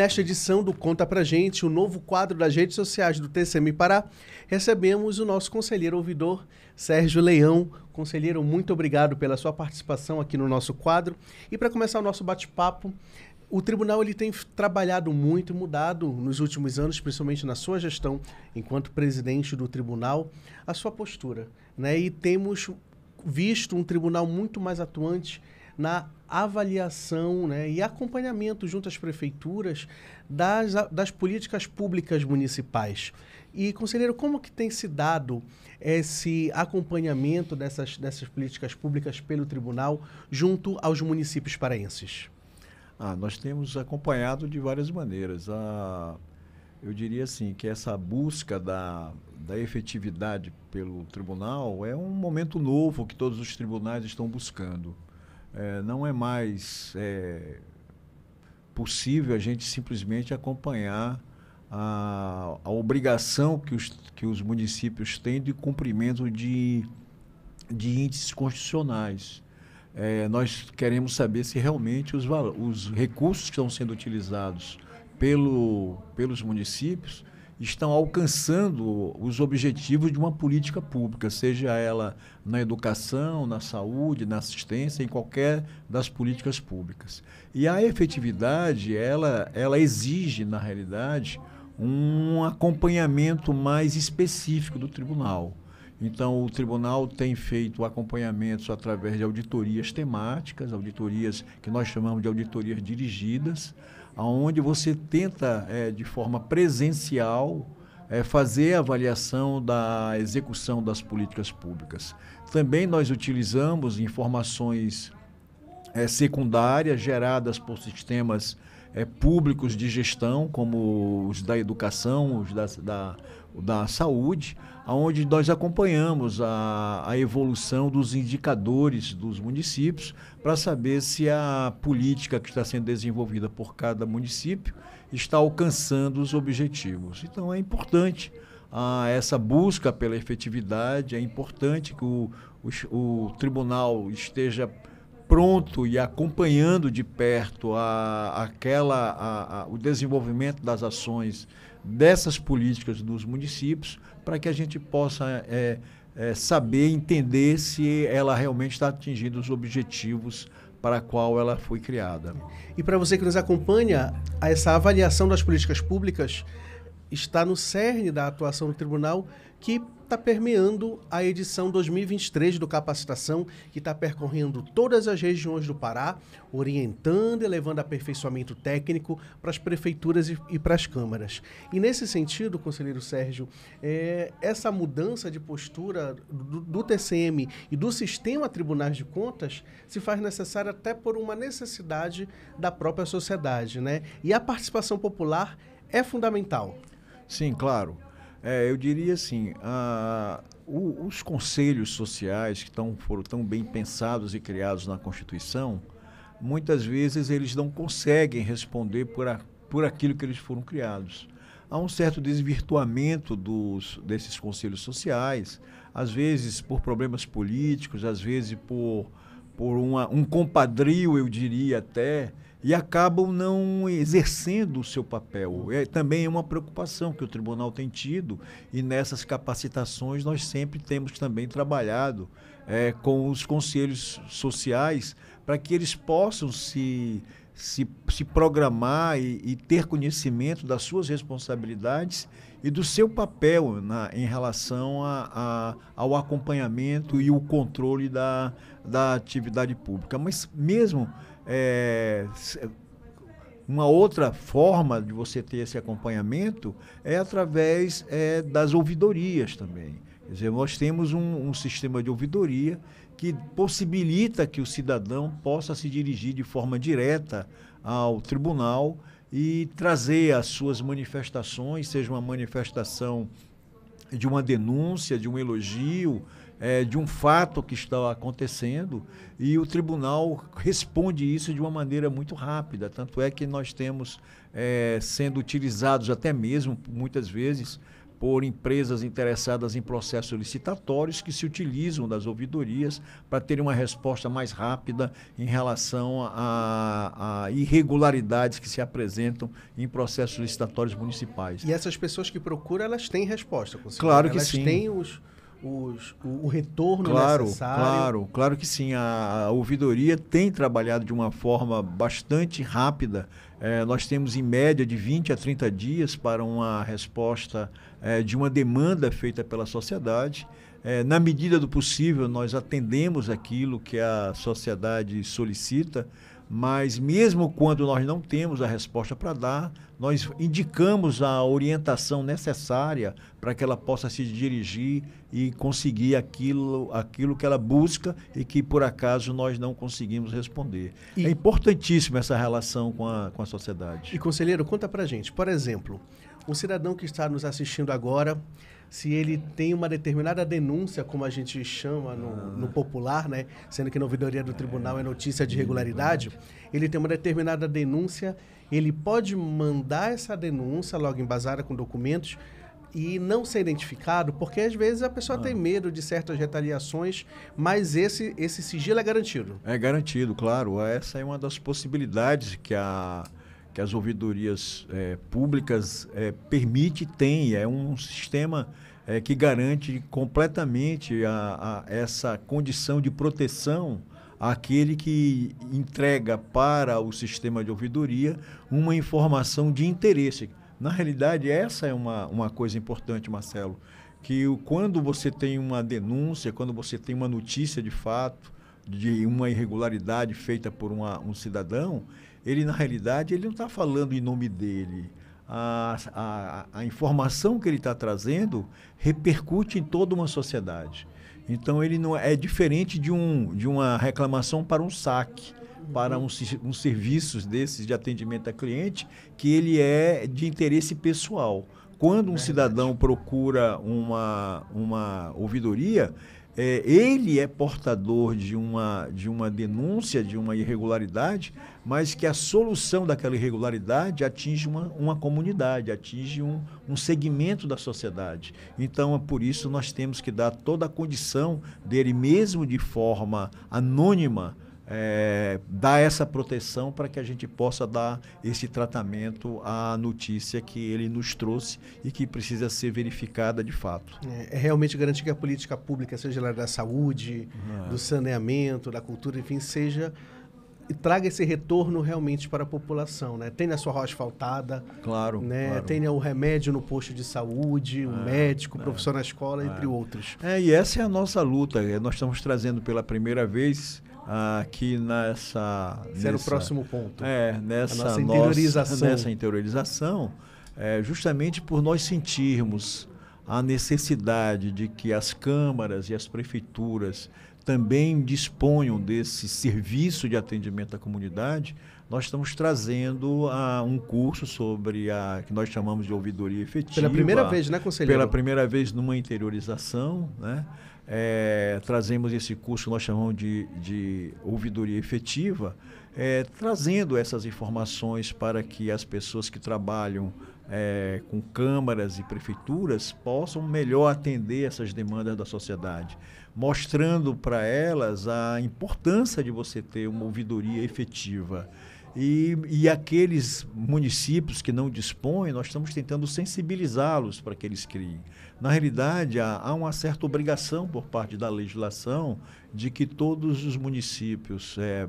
nesta edição do Conta Pra Gente, o novo quadro das redes sociais do TCM Pará, recebemos o nosso conselheiro ouvidor, Sérgio Leão. Conselheiro, muito obrigado pela sua participação aqui no nosso quadro. E para começar o nosso bate-papo, o tribunal ele tem trabalhado muito, e mudado nos últimos anos, principalmente na sua gestão enquanto presidente do tribunal, a sua postura, né? E temos visto um tribunal muito mais atuante na avaliação né, e acompanhamento junto às prefeituras das, das políticas públicas municipais. E, conselheiro, como que tem se dado esse acompanhamento dessas, dessas políticas públicas pelo tribunal junto aos municípios paraenses? Ah, nós temos acompanhado de várias maneiras. Ah, eu diria assim que essa busca da, da efetividade pelo tribunal é um momento novo que todos os tribunais estão buscando é, não é mais é, possível a gente simplesmente acompanhar a, a obrigação que os, que os municípios têm de cumprimento de, de índices constitucionais. É, nós queremos saber se realmente os, os recursos que estão sendo utilizados pelo, pelos municípios estão alcançando os objetivos de uma política pública, seja ela na educação, na saúde, na assistência, em qualquer das políticas públicas. E a efetividade, ela, ela exige, na realidade, um acompanhamento mais específico do tribunal. Então, o tribunal tem feito acompanhamentos através de auditorias temáticas, auditorias que nós chamamos de auditorias dirigidas, aonde você tenta, é, de forma presencial, é, fazer a avaliação da execução das políticas públicas. Também nós utilizamos informações é, secundárias geradas por sistemas é, públicos de gestão, como os da educação, os da, da, da saúde, onde nós acompanhamos a, a evolução dos indicadores dos municípios para saber se a política que está sendo desenvolvida por cada município está alcançando os objetivos. Então é importante a ah, essa busca pela efetividade, é importante que o, o, o tribunal esteja pronto e acompanhando de perto a, aquela, a, a, o desenvolvimento das ações dessas políticas nos municípios para que a gente possa é, é, saber, entender se ela realmente está atingindo os objetivos para a qual ela foi criada. E para você que nos acompanha, essa avaliação das políticas públicas está no cerne da atuação do tribunal que está permeando a edição 2023 do Capacitação, que está percorrendo todas as regiões do Pará, orientando e levando aperfeiçoamento técnico para as prefeituras e, e para as câmaras. E nesse sentido, conselheiro Sérgio, é, essa mudança de postura do, do TCM e do sistema tribunais de contas se faz necessária até por uma necessidade da própria sociedade, né? E a participação popular é fundamental. Sim, claro. É, eu diria assim, a, o, os conselhos sociais que tão, foram tão bem pensados e criados na Constituição, muitas vezes eles não conseguem responder por, a, por aquilo que eles foram criados. Há um certo desvirtuamento dos, desses conselhos sociais, às vezes por problemas políticos, às vezes por, por uma, um compadrio, eu diria até, e acabam não exercendo o seu papel. É, também é uma preocupação que o tribunal tem tido e nessas capacitações nós sempre temos também trabalhado é, com os conselhos sociais para que eles possam se, se, se programar e, e, ter conhecimento das suas responsabilidades e do seu papel na, em relação a, a, ao acompanhamento e o controle da, da atividade pública. Mas mesmo é, uma outra forma de você ter esse acompanhamento é através é, das ouvidorias também. Quer dizer, nós temos um, um sistema de ouvidoria que possibilita que o cidadão possa se dirigir de forma direta ao tribunal e trazer as suas manifestações, seja uma manifestação de uma denúncia, de um elogio, é, de um fato que está acontecendo e o tribunal responde isso de uma maneira muito rápida. Tanto é que nós temos é, sendo utilizados até mesmo, muitas vezes, por empresas interessadas em processos licitatórios que se utilizam das ouvidorias para terem uma resposta mais rápida em relação a, a, irregularidades que se apresentam em processos licitatórios municipais. E essas pessoas que procuram, elas têm resposta, consigo. Claro que elas sim. Elas têm os os, o, o, retorno é claro, necessário. Claro, claro que sim. A, a ouvidoria tem trabalhado de uma forma bastante rápida. É, nós temos em média de 20 a 30 dias para uma resposta é, de uma demanda feita pela sociedade. É, na medida do possível, nós atendemos aquilo que a sociedade solicita. Mas mesmo quando nós não temos a resposta para dar, nós indicamos a orientação necessária para que ela possa se dirigir e conseguir aquilo, aquilo que ela busca e que por acaso nós não conseguimos responder. E, é importantíssima essa relação com a, com a sociedade. E conselheiro, conta para gente, por exemplo, um cidadão que está nos assistindo agora se ele tem uma determinada denúncia, como a gente chama no, ah. no popular, né? Sendo que na ouvidoria do tribunal é notícia de irregularidade, hum, ele tem uma determinada denúncia, ele pode mandar essa denúncia logo embasada com documentos e não ser identificado, porque às vezes a pessoa ah. tem medo de certas retaliações, mas esse, esse sigilo é garantido. É garantido, claro. Essa é uma das possibilidades que a que as ouvidorias é, públicas é, permite, tem, é um sistema é, que garante completamente a, a essa condição de proteção àquele que entrega para o sistema de ouvidoria uma informação de interesse. Na realidade, essa é uma, uma coisa importante, Marcelo, que quando você tem uma denúncia, quando você tem uma notícia de fato, de uma irregularidade feita por uma, um cidadão, ele na realidade ele não está falando em nome dele. A, a, a informação que ele está trazendo repercute em toda uma sociedade. Então ele não é, é diferente de, um, de uma reclamação para um saque, para uns um, um serviços desses de atendimento a cliente, que ele é de interesse pessoal. Quando um cidadão procura uma, uma ouvidoria, é, ele é portador de uma, de uma denúncia, de uma irregularidade, mas que a solução daquela irregularidade atinge uma, uma comunidade, atinge um, um segmento da sociedade. Então, é por isso, nós temos que dar toda a condição dele, mesmo de forma anônima, é, dar essa proteção para que a gente possa dar esse tratamento à notícia que ele nos trouxe e que precisa ser verificada de fato. É, é realmente garantir que a política pública, seja lá da saúde, uhum. do saneamento, da cultura, enfim, seja e traga esse retorno realmente para a população, né? Tenha a sua rocha asfaltada, claro, né? Claro. Tenha né, o remédio no posto de saúde, o é, médico, o é, professor na escola, é. entre outros. É, e essa é a nossa luta. É, nós estamos trazendo pela primeira vez aqui nessa. Esse era o próximo ponto. É, nessa A nossa interiorização. nessa interiorização, é, justamente por nós sentirmos a necessidade de que as câmaras e as prefeituras também disponham desse serviço de atendimento à comunidade, nós estamos trazendo uh, um curso sobre a que nós chamamos de ouvidoria efetiva. Pela primeira vez, né, conselheiro? Pela primeira vez numa interiorização, né? É, trazemos esse curso que nós chamamos de, de ouvidoria efetiva, é, trazendo essas informações para que as pessoas que trabalham é, com câmaras e prefeituras possam melhor atender essas demandas da sociedade, mostrando para elas a importância de você ter uma ouvidoria efetiva. E, e aqueles municípios que não dispõem, nós estamos tentando sensibilizá-los para que eles criem. Na realidade, há, há, uma certa obrigação por parte da legislação de que todos os municípios, é,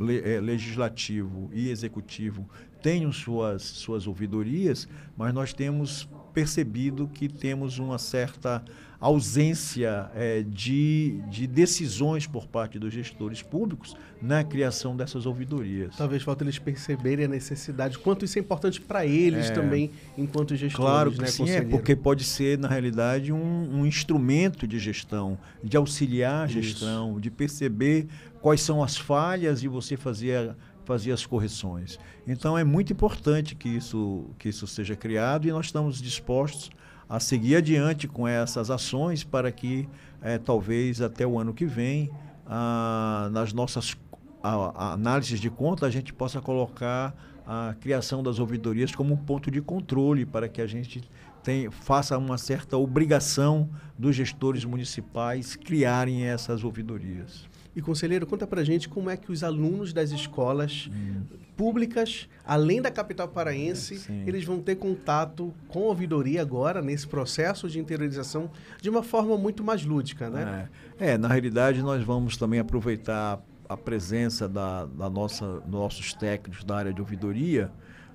le, é, legislativo e executivo, tenham suas, suas ouvidorias, mas nós temos percebido que temos uma certa ausência é, de, de decisões por parte dos gestores públicos na criação dessas ouvidorias. Talvez falta eles perceberem a necessidade, quanto isso é importante para eles é, também, enquanto gestores. Claro que né, sim, é, porque pode ser, na realidade, um, um instrumento de gestão, de auxiliar a gestão, isso. de perceber quais são as falhas e você fazer fazia as correções. Então é muito importante que isso, que isso seja criado e nós estamos dispostos a seguir adiante com essas ações para que é, talvez até o ano que vem, ah, nas nossas a, a análises de conta, a gente possa colocar a criação das ouvidorias como um ponto de controle para que a gente tem, faça uma certa obrigação dos gestores municipais criarem essas ouvidorias. E, conselheiro, conta pra gente como é que os alunos das escolas hum. públicas, além da capital paraense, é, eles vão ter contato com a ouvidoria agora, nesse processo de interiorização, de uma forma muito mais lúdica, né? É, é na realidade, nós vamos também aproveitar a presença da, da nossa, nossos técnicos da área de ouvidoria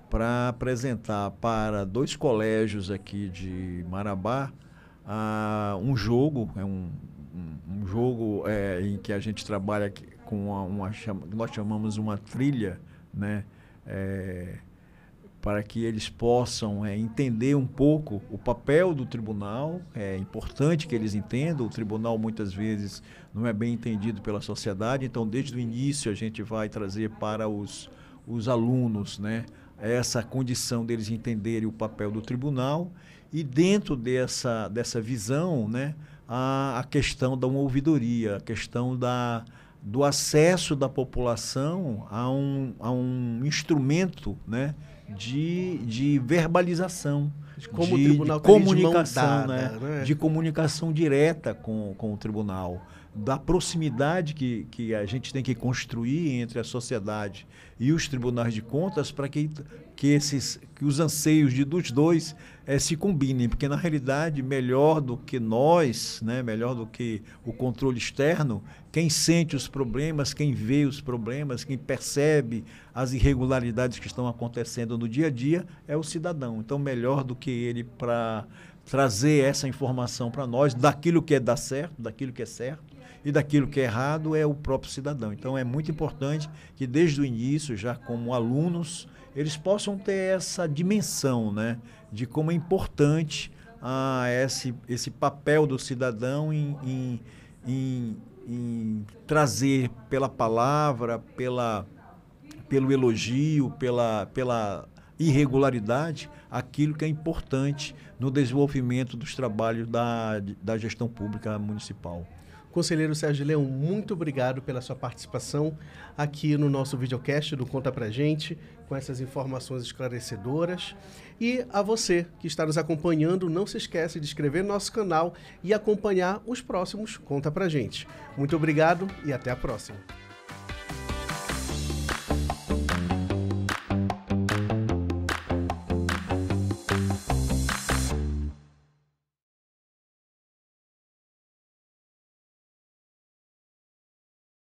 para apresentar para dois colégios aqui de Marabá uh, um jogo, é um um, jogo é, em que a gente trabalha com uma, uma chama, nós chamamos uma trilha, né? É, para que eles possam é, entender um pouco o papel do tribunal. É importante que eles entendam. O tribunal muitas vezes não é bem entendido pela sociedade. Então, desde o início a gente vai trazer para os, os alunos, né? essa condição deles entenderem o papel do tribunal e dentro dessa, dessa visão, né, a, a questão da uma ouvidoria, a questão da, do acesso da população a um, a um instrumento né, de, de verbalização. De como de, de comunicação, de, dada, né, né? de comunicação direta com, com o tribunal da proximidade que, que a gente tem que construir entre a sociedade e os tribunais de contas para que, que, esses, que os anseios de, dos dois é, se combinem, porque na realidade, melhor do que nós, né, melhor do que o controle externo, quem sente os problemas, quem vê os problemas, quem percebe as irregularidades que estão acontecendo no dia a dia é o cidadão. Então, melhor do que ele para trazer essa informação para nós daquilo que é dar certo, daquilo que é certo, e daquilo que é errado é o próprio cidadão. Então é muito importante que desde o início, já como alunos, eles possam ter essa dimensão né, de como é importante ah, esse, esse papel do cidadão em, em, em, em trazer pela palavra, pela, pelo elogio, pela, pela irregularidade aquilo que é importante no desenvolvimento dos trabalhos da, da gestão pública municipal. Conselheiro Sérgio Leão, muito obrigado pela sua participação aqui no nosso videocast do Conta Pra Gente, com essas informações esclarecedoras. E a você que está nos acompanhando, não se esquece de inscrever no nosso canal e acompanhar os próximos Conta Pra Gente. Muito obrigado e até a próxima.